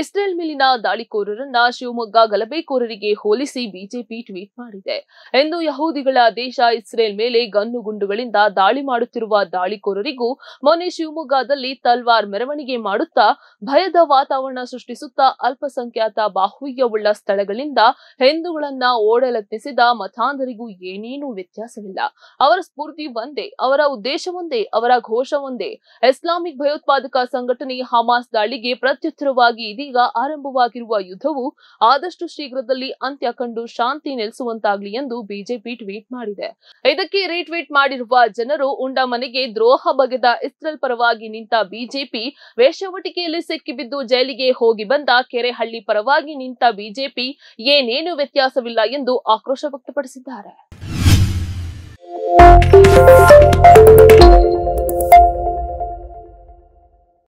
Israel ಮೇಲಿನ ದಾಳಿಕೋರರನ್ನ ಶಿವಮೊಗ್ಗ ಗಲಭೆಕೋರರಿಗೆ ಹೋಲಿಸಿ BJP tweet ಮಾಡಿದೆ ಎಂದು ಯಹೂದಿಗಳ ದೇಶ ಇಸ್ರೇಲ್ ಮೇಲೆ ಗನ್ನು ಗುಂಡುಗಳಿಂದ ದಾಳಿ ಮಾಡುತ್ತಿರುವ ದಾಳಿಕೋರರಿಗೂ ಮೊನ್ನೆ ಶಿವಮೊಗ್ಗದಲ್ಲಿ ತಲ್ವಾರ್ ಮೆರವಣಿಗೆ ಮಾಡುತ್ತಾ ಭಯದ ವಾತಾವರಣ ಸೃಷ್ಟಿಸುತ್ತಾ ಅಲ್ಪಸಂಖ್ಯಾತ ಬಾಹುಳ್ಯವುಳ್ಳ ಸ್ಥಳಗಳಿಂದ ಹಿಂದೂಗಳನ್ನ ಓಡಲತ್ನಿಸಿದ ಮತಾಂಧರಿಗೂ ಏನೇನೂ ವ್ಯತ್ಯಾಸವಿಲ್ಲ ಅವರ ಸ್ಫೂರ್ತಿ ಒಂದೇ ಅವರ ಉದ್ದೇಶವೊಂದೇ ಅವರ ಘೋಷವೊಂದೇ ಇಸ್ಲಾಮಿಕ್ ಭಯೋತ್ಪಾದಕ ಸಂಘಟನೆ ಹಮಾಸ್ ದಾಳಿಗೆ ಪ್ರತ್ಯುತ್ತರವಾಗಿ ಇದೀಗ ಆರಂಭವಾಗಿರುವ ಯುದ್ಧವು ಆದಷ್ಟು ಶೀಘ್ರದಲ್ಲಿ ಅಂತ್ಯ ಕಂಡು ಶಾಂತಿ ನೆಲೆಸುವಂತಾಗಲಿ ಎಂದು ಬಿಜೆಪಿ ಟ್ವೀಟ್ ಮಾಡಿದೆ ಇದಕ್ಕೆ ರಿಟ್ವೀಟ್ ಮಾಡಿರುವ ಜನರು ಉಂಡ ಮನೆಗೆ ದ್ರೋಹ ಬಗೆದ ಇಸ್ರೇಲ್ ಪರವಾಗಿ ನಿಂತ ಬಿಜೆಪಿ ವೇಷವಟಿಕೆಯಲ್ಲಿ ಸಿಕ್ಕಿಬಿದ್ದು ಜೈಲಿಗೆ ಹೋಗಿ ಬಂದ ಕೆರೆಹಳ್ಳಿ ಪರವಾಗಿ ನಿಂತ ಬಿಜೆಪಿ ಏನೇನು ವ್ಯತ್ಯಾಸವಿಲ್ಲ ಎಂದು ಆಕ್ರೋಶ ವ್ಯಕ್ತಪಡಿಸಿದ್ದಾರೆ